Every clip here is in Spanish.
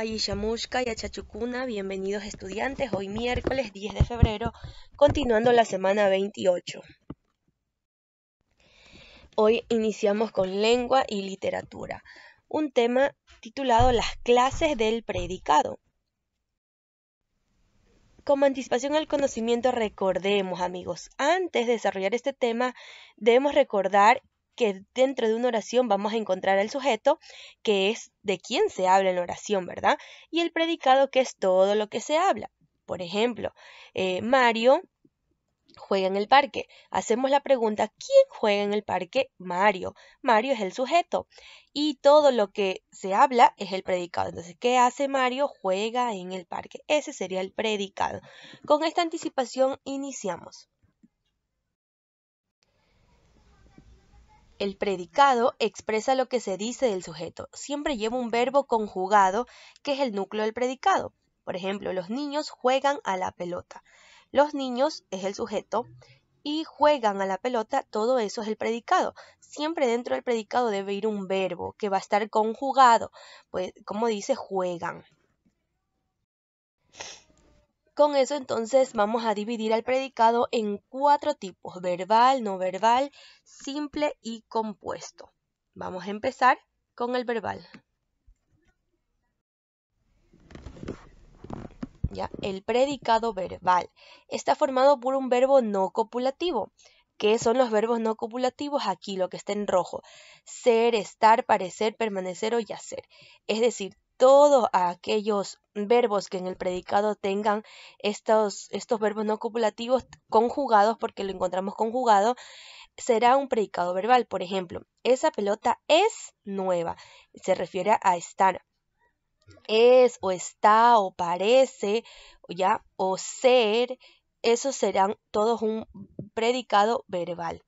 a y a bienvenidos estudiantes, hoy miércoles 10 de febrero, continuando la semana 28. Hoy iniciamos con lengua y literatura, un tema titulado Las clases del predicado. Como anticipación al conocimiento, recordemos amigos, antes de desarrollar este tema, debemos recordar que dentro de una oración vamos a encontrar el sujeto, que es de quién se habla en la oración, ¿verdad? Y el predicado, que es todo lo que se habla. Por ejemplo, eh, Mario juega en el parque. Hacemos la pregunta, ¿quién juega en el parque? Mario. Mario es el sujeto. Y todo lo que se habla es el predicado. Entonces, ¿qué hace Mario? Juega en el parque. Ese sería el predicado. Con esta anticipación iniciamos. El predicado expresa lo que se dice del sujeto. Siempre lleva un verbo conjugado que es el núcleo del predicado. Por ejemplo, los niños juegan a la pelota. Los niños es el sujeto y juegan a la pelota, todo eso es el predicado. Siempre dentro del predicado debe ir un verbo que va a estar conjugado, pues como dice juegan. Con eso entonces vamos a dividir al predicado en cuatro tipos, verbal, no verbal, simple y compuesto. Vamos a empezar con el verbal. ¿Ya? El predicado verbal está formado por un verbo no copulativo. ¿Qué son los verbos no copulativos? Aquí lo que está en rojo. Ser, estar, parecer, permanecer o yacer. Es decir, todos aquellos verbos que en el predicado tengan estos, estos verbos no copulativos conjugados, porque lo encontramos conjugado, será un predicado verbal. Por ejemplo, esa pelota es nueva. Se refiere a estar. Es o está o parece, ya, o ser. Esos serán todos un predicado verbal.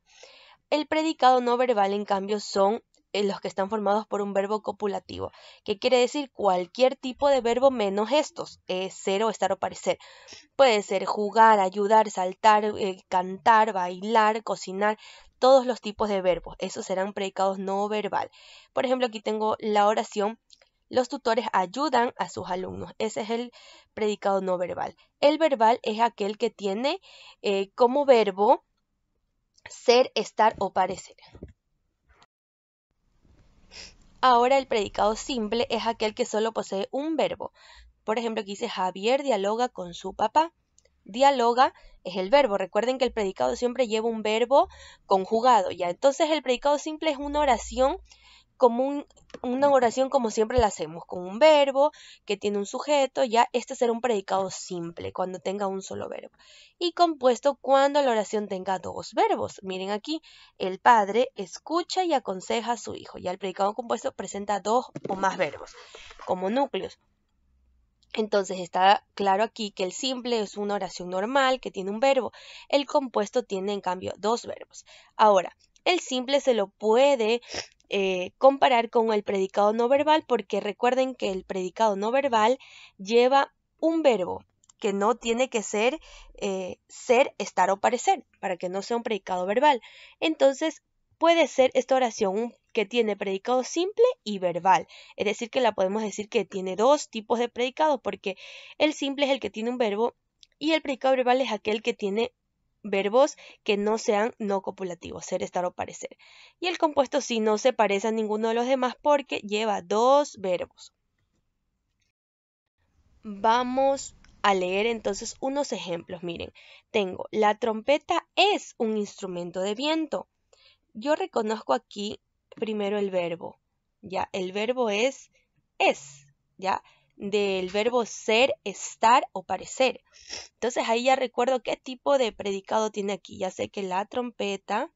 El predicado no verbal, en cambio, son los que están formados por un verbo copulativo, que quiere decir cualquier tipo de verbo menos estos, eh, ser o estar o parecer. Puede ser jugar, ayudar, saltar, eh, cantar, bailar, cocinar, todos los tipos de verbos. Esos serán predicados no verbal. Por ejemplo, aquí tengo la oración. Los tutores ayudan a sus alumnos. Ese es el predicado no verbal. El verbal es aquel que tiene eh, como verbo ser, estar o parecer. Ahora el predicado simple es aquel que solo posee un verbo. Por ejemplo, aquí dice Javier dialoga con su papá. Dialoga es el verbo. Recuerden que el predicado siempre lleva un verbo conjugado. Ya, entonces el predicado simple es una oración como una oración como siempre la hacemos, con un verbo que tiene un sujeto, ya este será un predicado simple cuando tenga un solo verbo. Y compuesto cuando la oración tenga dos verbos. Miren aquí, el padre escucha y aconseja a su hijo. Ya el predicado compuesto presenta dos o más verbos como núcleos. Entonces está claro aquí que el simple es una oración normal que tiene un verbo. El compuesto tiene en cambio dos verbos. Ahora, el simple se lo puede eh, comparar con el predicado no verbal porque recuerden que el predicado no verbal lleva un verbo que no tiene que ser eh, ser, estar o parecer para que no sea un predicado verbal. Entonces puede ser esta oración que tiene predicado simple y verbal. Es decir, que la podemos decir que tiene dos tipos de predicado, porque el simple es el que tiene un verbo y el predicado verbal es aquel que tiene verbos que no sean no copulativos, ser, estar o parecer. Y el compuesto sí no se parece a ninguno de los demás porque lleva dos verbos. Vamos a leer entonces unos ejemplos. Miren, tengo, la trompeta es un instrumento de viento. Yo reconozco aquí primero el verbo. Ya, el verbo es es. Ya, del verbo ser, estar o parecer. Entonces ahí ya recuerdo qué tipo de predicado tiene aquí. Ya sé que la trompeta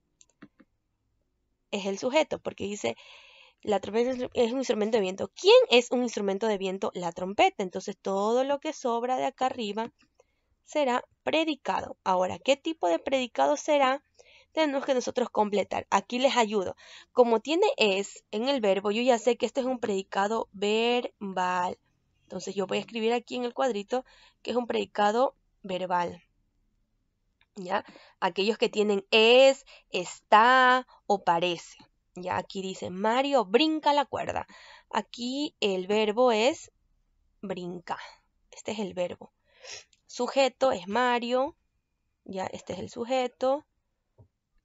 es el sujeto, porque dice, la trompeta es un instrumento de viento. ¿Quién es un instrumento de viento? La trompeta. Entonces todo lo que sobra de acá arriba será predicado. Ahora, ¿qué tipo de predicado será? Tenemos que nosotros completar. Aquí les ayudo. Como tiene es en el verbo, yo ya sé que este es un predicado verbal. Entonces yo voy a escribir aquí en el cuadrito que es un predicado verbal. ¿Ya? Aquellos que tienen es, está o parece. Ya aquí dice Mario brinca la cuerda. Aquí el verbo es brinca. Este es el verbo. Sujeto es Mario. Ya este es el sujeto.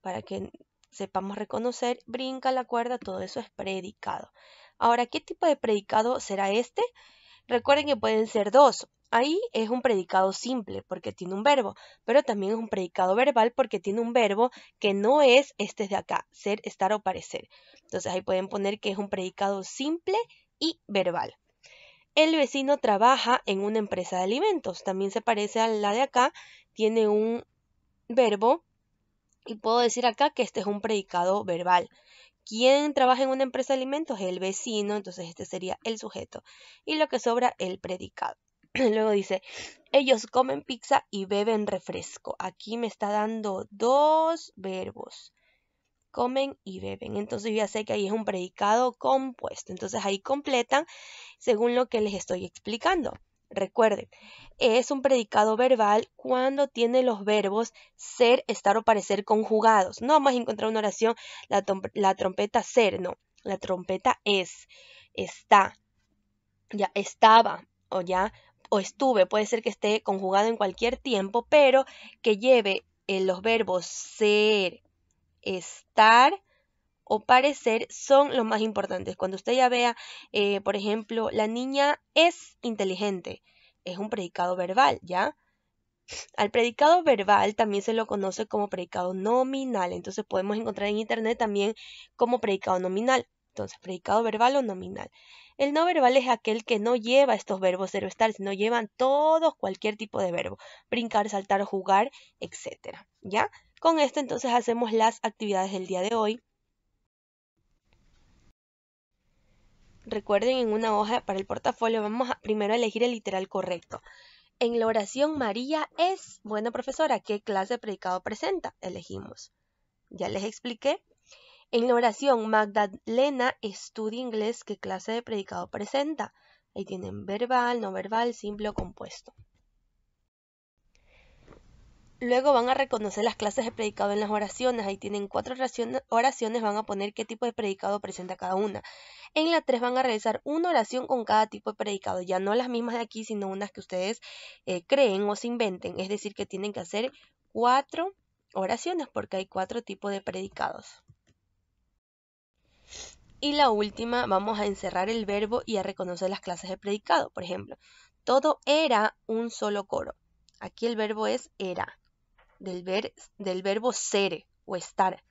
Para que sepamos reconocer, brinca la cuerda, todo eso es predicado. Ahora, ¿qué tipo de predicado será este? Recuerden que pueden ser dos. Ahí es un predicado simple porque tiene un verbo, pero también es un predicado verbal porque tiene un verbo que no es este de acá, ser, estar o parecer. Entonces ahí pueden poner que es un predicado simple y verbal. El vecino trabaja en una empresa de alimentos. También se parece a la de acá. Tiene un verbo y puedo decir acá que este es un predicado verbal. ¿Quién trabaja en una empresa de alimentos? El vecino, entonces este sería el sujeto. Y lo que sobra, el predicado. Luego dice, ellos comen pizza y beben refresco. Aquí me está dando dos verbos. Comen y beben. Entonces ya sé que ahí es un predicado compuesto. Entonces ahí completan según lo que les estoy explicando. Recuerden, es un predicado verbal cuando tiene los verbos ser, estar o parecer conjugados. No vamos a encontrar una oración, la, trompeta ser, no. La trompeta es, está, ya estaba o ya o estuve. Puede ser que esté conjugado en cualquier tiempo, pero que lleve en eh, los verbos ser, estar o parecer son los más importantes. Cuando usted ya vea, eh, por ejemplo, la niña es inteligente, es un predicado verbal, ¿ya? Al predicado verbal también se lo conoce como predicado nominal, entonces podemos encontrar en Internet también como predicado nominal. Entonces, predicado verbal o nominal. El no verbal es aquel que no lleva estos verbos cero estar, sino llevan todos cualquier tipo de verbo, brincar, saltar, jugar, etc. ¿Ya? Con esto entonces hacemos las actividades del día de hoy. Recuerden, en una hoja para el portafolio vamos a primero a elegir el literal correcto. En la oración María es, buena profesora, ¿qué clase de predicado presenta? Elegimos. Ya les expliqué. En la oración Magdalena estudia inglés, ¿qué clase de predicado presenta? Ahí tienen verbal, no verbal, simple o compuesto. Luego van a reconocer las clases de predicado en las oraciones. Ahí tienen cuatro oraciones, van a poner qué tipo de predicado presenta cada una. En la 3 van a realizar una oración con cada tipo de predicado, ya no las mismas de aquí, sino unas que ustedes eh, creen o se inventen. Es decir, que tienen que hacer cuatro oraciones porque hay cuatro tipos de predicados. Y la última, vamos a encerrar el verbo y a reconocer las clases de predicado. Por ejemplo, todo era un solo coro. Aquí el verbo es era del, ver, del verbo ser o estar.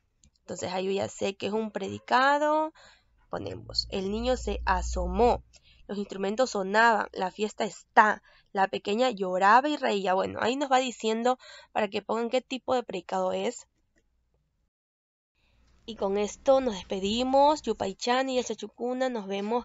Entonces ahí yo ya sé que es un predicado. Ponemos, el niño se asomó, los instrumentos sonaban, la fiesta está, la pequeña lloraba y reía. Bueno, ahí nos va diciendo para que pongan qué tipo de predicado es. Y con esto nos despedimos. Yupaichan y el nos vemos